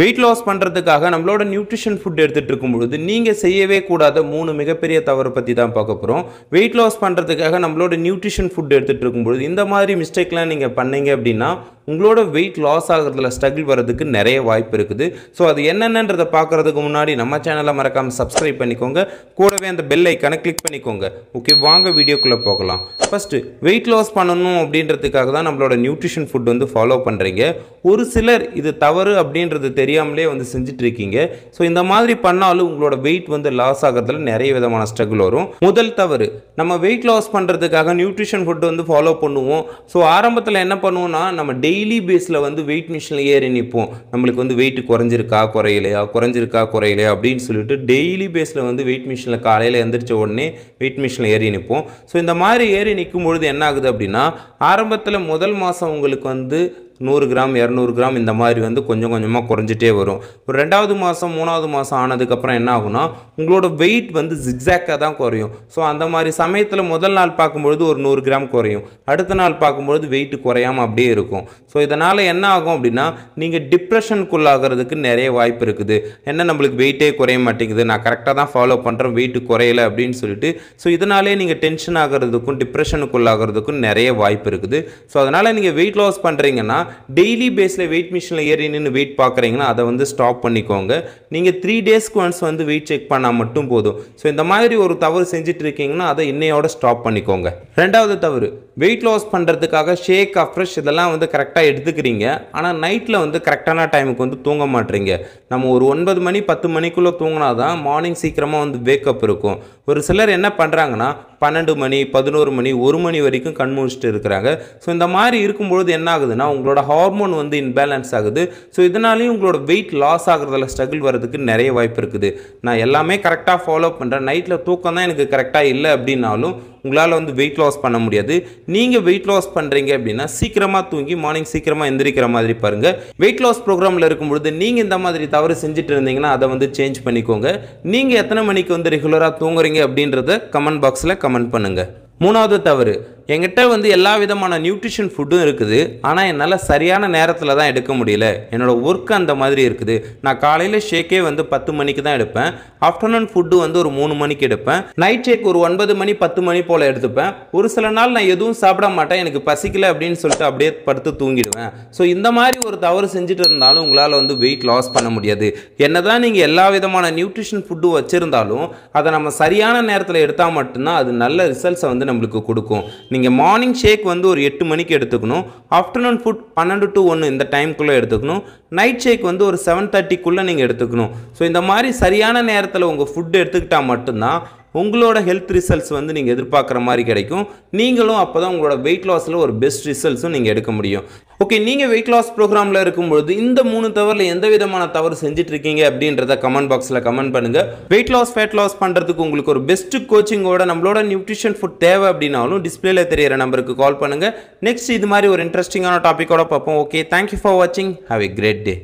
wait loss பண்ணுறதுக்காக நம்மளோட nutrition food எடுத்துகிட்டு இருக்கும் பொழுது நீங்கள் செய்யவே கூடாத மூணு மிகப்பெரிய தவறு பற்றி தான் பார்க்க போகிறோம் வெயிட் லாஸ் பண்ணுறதுக்காக நம்மளோட நியூட்ரிஷன் ஃபுட் எடுத்துகிட்டு பொழுது இந்த மாதிரி மிஸ்டேக்லாம் நீங்கள் பண்ணீங்க அப்படின்னா உங்களோட வெயிட் லாஸ் ஆகிறதுல ஸ்ட்ரகிள் வர்றதுக்கு நிறைய வாய்ப்பு இருக்குது ஸோ அது என்னென்னன்றதை பார்க்குறதுக்கு முன்னாடி நம்ம சேனலை மறக்காமல் சப்ஸ்கிரைப் பண்ணிக்கோங்க கூடவே அந்த பெல் கணக்கு கிளிக் பண்ணிக்கோங்க ஓகே வாங்க வீடியோக்குள்ளே போகலாம் ஃபஸ்ட்டு வெயிட் லாஸ் பண்ணணும் அப்படின்றதுக்காக தான் நம்மளோட நியூட்ரிஷன் ஃபுட் வந்து ஃபாலோ பண்ணுறீங்க ஒரு சிலர் இது தவறு அப்படின்றது தெரியாமலே வந்து செஞ்சிட்ருக்கீங்க ஸோ இந்த மாதிரி பண்ணாலும் உங்களோட வெயிட் வந்து லாஸ் ஆகிறதுல நிறைய விதமான ஸ்ட்ரகிள் வரும் முதல் தவறு நம்ம வெயிட் லாஸ் பண்ணுறதுக்காக நியூட்ரிஷன் ஃபுட் வந்து ஃபாலோ பண்ணுவோம் ஸோ ஆரம்பத்தில் என்ன பண்ணுவோம்னா நம்ம டெய்லி டெய்லி பேஸில் வந்து வெயிட் மிஷினில் ஏறி நிற்போம் நம்மளுக்கு வந்து வெயிட் குறைஞ்சிருக்கா குறையிலையா குறைஞ்சிருக்கா குறையிலையா அப்படின்னு சொல்லிட்டு டெய்லி பேஸில் வந்து வெயிட் மிஷினில் காலையில் எந்திரிச்ச உடனே வெயிட் மிஷினில் ஏறி நிற்போம் ஸோ இந்த மாதிரி ஏறி நிற்கும் பொழுது என்ன ஆகுது அப்படின்னா ஆரம்பத்தில் முதல் மாதம் உங்களுக்கு வந்து நூறு கிராம் இரநூறு கிராம் இந்த மாதிரி வந்து கொஞ்சம் கொஞ்சமாக குறைஞ்சிட்டே வரும் ஒரு ரெண்டாவது மாதம் மூணாவது மாதம் ஆனதுக்கப்புறம் என்ன ஆகுனா உங்களோட வெயிட் வந்து ஜிக்ஸாக்டாக தான் குறையும் ஸோ அந்த மாதிரி சமயத்தில் முதல் நாள் பார்க்கும்பொழுது ஒரு நூறு கிராம் குறையும் அடுத்த நாள் பார்க்கும்பொழுது வெயிட் குறையாமல் அப்படியே இருக்கும் ஸோ இதனால் என்ன ஆகும் அப்படின்னா நீங்கள் டிப்ரெஷனுக்குள்ளாகிறதுக்கு நிறைய வாய்ப்பு இருக்குது என்ன நம்மளுக்கு வெயிட்டே குறைய மாட்டேங்குது நான் கரெக்டாக தான் ஃபாலோ பண்ணுறேன் வெயிட்டு குறையலை அப்படின்னு சொல்லிட்டு ஸோ இதனாலே நீங்கள் டென்ஷன் ஆகிறதுக்கும் டிப்ரெஷனுக்குள்ளாகிறதுக்கும் நிறைய வாய்ப்பு இருக்குது ஸோ அதனால் நீங்கள் வெயிட் லாஸ் பண்ணுறீங்கன்னா டெய்லி பேஸில் வெயிட் மிஷினில் ஏறி நின்று வெயிட் பார்க்குறீங்கன்னா அதை வந்து ஸ்டாப் பண்ணிக்கோங்க நீங்கள் த்ரீ டேஸ்க்கு ஒன்ஸ் வந்து வெயிட் செக் பண்ணால் மட்டும் போதும் ஸோ இந்த மாதிரி ஒரு தவறு செஞ்சுட்டு இருக்கீங்கன்னா அதை இன்னையோட ஸ்டாப் பண்ணிக்கோங்க ரெண்டாவது தவறு வெயிட் லாஸ் பண்ணுறதுக்காக ஷேக் அஃப்ரெஷ் இதெல்லாம் வந்து கரெக்டாக எடுத்துக்கிறீங்க ஆனால் நைட்டில் வந்து கரெக்டான டைமுக்கு வந்து தூங்க மாட்டீங்க நம்ம ஒரு ஒன்பது மணி பத்து மணிக்குள்ளே தூங்கினா தான் மார்னிங் சீக்கிரமாக வந்து வேக்கப் இருக்கும் ஒரு சிலர் என்ன பண்ணுறாங்கன்னா பன்னெண்டு மணி பதினோரு மணி ஒரு மணி வரைக்கும் கண் முடிச்சுட்டு இருக்கிறாங்க ஸோ இந்த மாதிரி இருக்கும்பொழுது என்ன ஆகுதுன்னா உங்களோட ஹார்மோன் வந்து இன்பேலன்ஸ் ஆகுது ஸோ இதனாலேயும் உங்களோட வெயிட் லாஸ் ஆகுறதுல ஸ்ட்ரகிள் வர்றதுக்கு நிறைய வாய்ப்பு இருக்குது நான் எல்லாமே கரெக்டாக ஃபாலோ பண்ணுறேன் நைட்டில் தூக்கம் தான் எனக்கு கரெக்டாக இல்லை அப்படின்னாலும் உங்களால் வந்து வெயிட் லாஸ் பண்ண முடியாது நீங்கள் வெயிட் லாஸ் பண்ணுறீங்க அப்படின்னா சீக்கிரமாக தூங்கி மார்னிங் சீக்கிரமாக எந்திரிக்கிற மாதிரி பாருங்கள் வெயிட் லாஸ் ப்ரோக்ராமில் இருக்கும்பொழுது நீங்கள் இந்த மாதிரி தவறு செஞ்சுட்டு இருந்தீங்கன்னா அதை வந்து சேஞ்ச் பண்ணிக்கோங்க நீங்கள் எத்தனை மணிக்கு வந்து ரெகுலராக தூங்குறீங்க அப்படின்றத கமெண்ட் பாக்ஸில் கமெண்ட் பண்ணுங்கள் மூணாவது தவறு என்கிட்ட வந்து எல்லா விதமான நியூட்ரிஷன் ஃபுட்டும் இருக்குது ஆனால் என்னால் சரியான நேரத்தில் தான் எடுக்க முடியல என்னோடய ஒர்க் அந்த மாதிரி இருக்குது நான் காலையில் ஷேக்கே வந்து பத்து மணிக்கு தான் எடுப்பேன் ஆஃப்டர்நூன் ஃபுட்டு வந்து ஒரு மூணு மணிக்கு எடுப்பேன் நைட் ஷேக் ஒரு ஒன்பது மணி பத்து மணி போல் எடுத்துப்பேன் ஒரு சில நாள் நான் எதுவும் சாப்பிட மாட்டேன் எனக்கு பசிக்கலை அப்படின்னு சொல்லிட்டு அப்படியே படுத்து தூங்கிடுவேன் ஸோ இந்த மாதிரி ஒரு தவறு செஞ்சுட்டு இருந்தாலும் உங்களால் வந்து வெயிட் லாஸ் பண்ண முடியாது என்ன தான் நீங்கள் எல்லா விதமான நியூட்ரிஷன் ஃபுட்டும் வச்சுருந்தாலும் அதை நம்ம சரியான நேரத்தில் எடுத்தால் மட்டும்தான் அது நல்ல ரிசல்ட்ஸை வந்து நம்மளுக்கு கொடுக்கும் நீங்கள் மார்னிங் ஷேக் வந்து ஒரு எட்டு மணிக்கு எடுத்துக்கணும் ஆஃப்டர்நூன் ஃபுட் பன்னெண்டு டு ஒன்று இந்த டைம்குள்ளே எடுத்துக்கணும் நைட் ஷேக் வந்து ஒரு செவன் தேர்ட்டிக்குள்ளே நீங்கள் எடுத்துக்கணும் ஸோ இந்த மாதிரி சரியான நேரத்தில் உங்கள் ஃபுட் எடுத்துக்கிட்டால் மட்டும்தான் உங்களோட ஹெல்த் ரிசல்ட்ஸ் வந்து நீங்கள் எதிர்பார்க்குற மாதிரி கிடைக்கும் நீங்களும் அப்போ தான் உங்களோட வெயிட் லாஸில் ஒரு பெஸ்ட் ரிசல்ட்ஸும் நீங்கள் எடுக்க முடியும் ஓகே நீங்கள் வெயிட் லாஸ் ப்ரோக்ராமில் இருக்கும்பொழுது இந்த மூணு தவறில் எந்த விதமான தவறு செஞ்சிட்ருக்கீங்க அப்படின்றத கமெண்ட் பாக்ஸில் கமெண்ட் பண்ணுங்கள் வெயிட் லாஸ் ஃபேட் லாஸ் பண்ணுறதுக்கு உங்களுக்கு ஒரு பெஸ்ட்டு கோச்சிங்கோட நம்மளோட நியூட்ரிஷன் ஃபுட் தேவை அப்படின்னாலும் டிஸ்பிளேல தெரியிற நம்பருக்கு கால் பண்ணுங்கள் நெக்ஸ்ட் இது மாதிரி ஒரு இன்ட்ரெஸ்டிங்கான டாப்பிக்கோட பார்ப்போம் ஓகே தேங்க்யூ ஃபார் வாட்சிங் ஹாவ் எ கிரேட் டே